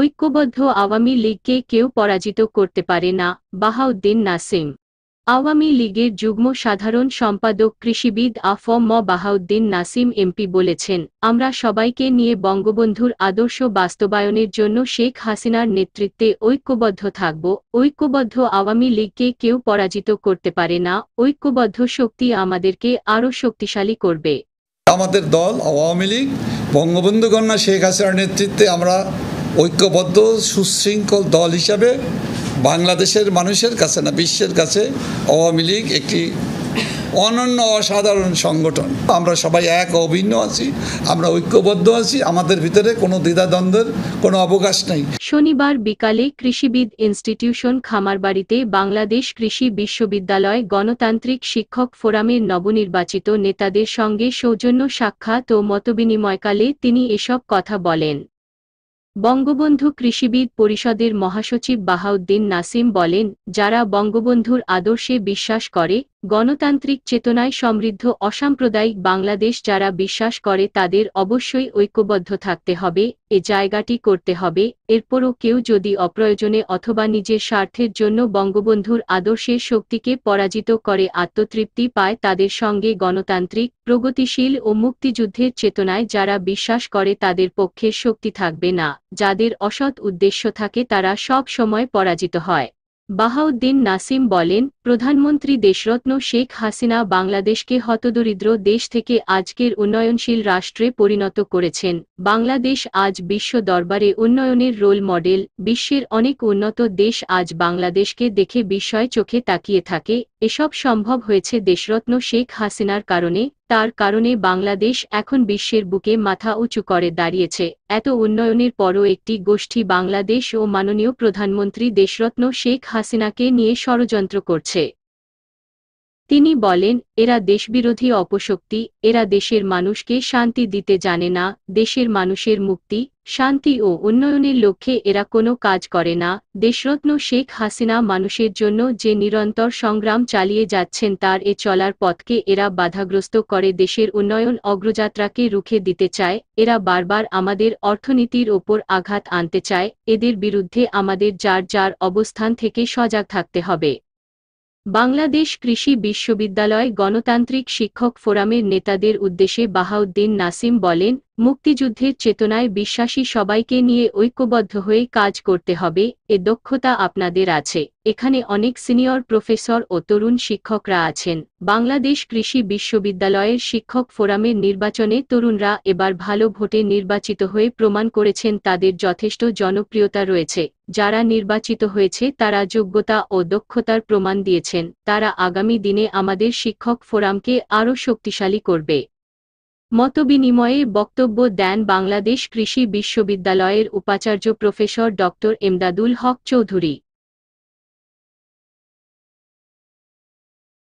ঐক্যবদ্ধ আওয়ামী লীগকে কেউ পরাজিত করতে পারে না বাহাউদ্দিন নাসিম আওয়ামী লীগের যুগ্ম সাধারণ সম্পাদক কৃষিবিদ আফম ম বাহাউদ্দিন নাসিম এমপি বলেছেন আমরা সবাইকে নিয়ে বঙ্গবন্ধুর আদর্শ বাস্তবায়নের জন্য শেখ হাসিনার নেতৃত্বে ঐক্যবদ্ধ থাকব ঐক্যবদ্ধ আওয়ামী লীগকে কেউ পরাজিত করতে পারে না ঐক্যবদ্ধ শক্তি আমাদেরকে আরও শক্তিশালী করবে আমাদের দল আওয়ামী লীগ বঙ্গবন্ধু কন্যা শেখ হাসিনার নেতৃত্বে আমরা ঐক্যবদ্ধ সুশৃঙ্খল দল হিসাবে বাংলাদেশের মানুষের কাছে না বিশ্বের কাছে আওয়ামী লীগ একটি অনন্য অসাধারণ সংগঠন আমরা সবাই এক অভিন্ন আছি আমরা ঐক্যবদ্ধ আছি আমাদের ভিতরে কোনো দ্বিধাদ্বন্দ্বের কোনো অবকাশ নেই শনিবার বিকালে কৃষিবিদ ইনস্টিটিউশন খামারবাড়িতে বাংলাদেশ কৃষি বিশ্ববিদ্যালয় গণতান্ত্রিক শিক্ষক ফোরামের নবনির্বাচিত নেতাদের সঙ্গে সৌজন্য সাক্ষাৎ ও মতবিনিময়কালে তিনি এসব কথা বলেন বঙ্গবন্ধু কৃষিবিদ পরিষদের মহাসচিব বাহাউদ্দিন নাসিম বলেন যারা বঙ্গবন্ধুর আদর্শে বিশ্বাস করে গণতান্ত্রিক চেতনায় সমৃদ্ধ অসাম্প্রদায়িক বাংলাদেশ যারা বিশ্বাস করে তাদের অবশ্যই ঐক্যবদ্ধ থাকতে হবে এ জায়গাটি করতে হবে এরপরও কেউ যদি অপ্রয়োজনে অথবা নিজের স্বার্থের জন্য বঙ্গবন্ধুর আদর্শের শক্তিকে পরাজিত করে আত্মতৃপ্তি পায় তাদের সঙ্গে গণতান্ত্রিক প্রগতিশীল ও মুক্তিযুদ্ধের চেতনায় যারা বিশ্বাস করে তাদের পক্ষের শক্তি থাকবে না যাদের অসৎ উদ্দেশ্য থাকে তারা সব সময় পরাজিত হয় বাহাউদ্দিন নাসিম বলেন প্রধানমন্ত্রী দেশরত্ন শেখ হাসিনা বাংলাদেশকে হতদরিদ্র দেশ থেকে আজকের উন্নয়নশীল রাষ্ট্রে পরিণত করেছেন বাংলাদেশ আজ বিশ্ব দরবারে উন্নয়নের রোল মডেল বিশ্বের অনেক উন্নত দেশ আজ বাংলাদেশকে দেখে বিস্ময় চোখে তাকিয়ে থাকে এসব সম্ভব হয়েছে দেশরত্ন শেখ হাসিনার কারণে তার কারণে বাংলাদেশ এখন বিশ্বের বুকে মাথা উঁচু করে দাঁড়িয়েছে এত উন্নয়নের পরও একটি গোষ্ঠী বাংলাদেশ ও মাননীয় প্রধানমন্ত্রী দেশরত্ন শেখ হাসিনাকে নিয়ে ষড়যন্ত্র করছে তিনি বলেন এরা দেশবিরোধী অপশক্তি এরা দেশের মানুষকে শান্তি দিতে জানে না দেশের মানুষের মুক্তি শান্তি ও উন্নয়নের লক্ষ্যে এরা কোনো কাজ করে না দেশরত্ন শেখ হাসিনা মানুষের জন্য যে নিরন্তর সংগ্রাম চালিয়ে যাচ্ছেন তার এ চলার পথকে এরা বাধাগ্রস্ত করে দেশের উন্নয়ন অগ্রযাত্রাকে রুখে দিতে চায় এরা বারবার আমাদের অর্থনীতির ওপর আঘাত আনতে চায় এদের বিরুদ্ধে আমাদের যার যার অবস্থান থেকে সজাগ থাকতে হবে বাংলাদেশ কৃষি বিশ্ববিদ্যালয় গণতান্ত্রিক শিক্ষক ফোরামের নেতাদের উদ্দেশ্যে বাহাউদ্দিন নাসিম বলেন মুক্তিযুদ্ধের চেতনায় বিশ্বাসী সবাইকে নিয়ে ঐক্যবদ্ধ হয়ে কাজ করতে হবে এ দক্ষতা আপনাদের আছে এখানে অনেক সিনিয়র প্রফেসর ও তরুণ শিক্ষকরা আছেন বাংলাদেশ কৃষি বিশ্ববিদ্যালয়ের শিক্ষক ফোরামের নির্বাচনে তরুণরা এবার ভালো ভোটে নির্বাচিত হয়ে প্রমাণ করেছেন তাদের যথেষ্ট জনপ্রিয়তা রয়েছে যারা নির্বাচিত হয়েছে তারা যোগ্যতা ও দক্ষতার প্রমাণ দিয়েছেন তারা আগামী দিনে আমাদের শিক্ষক ফোরামকে আরও শক্তিশালী করবে মতবিনিময়ে বক্তব্য দেন বাংলাদেশ কৃষি বিশ্ববিদ্যালয়ের উপাচার্য প্রফেসর ড এমদাদুল হক চৌধুরী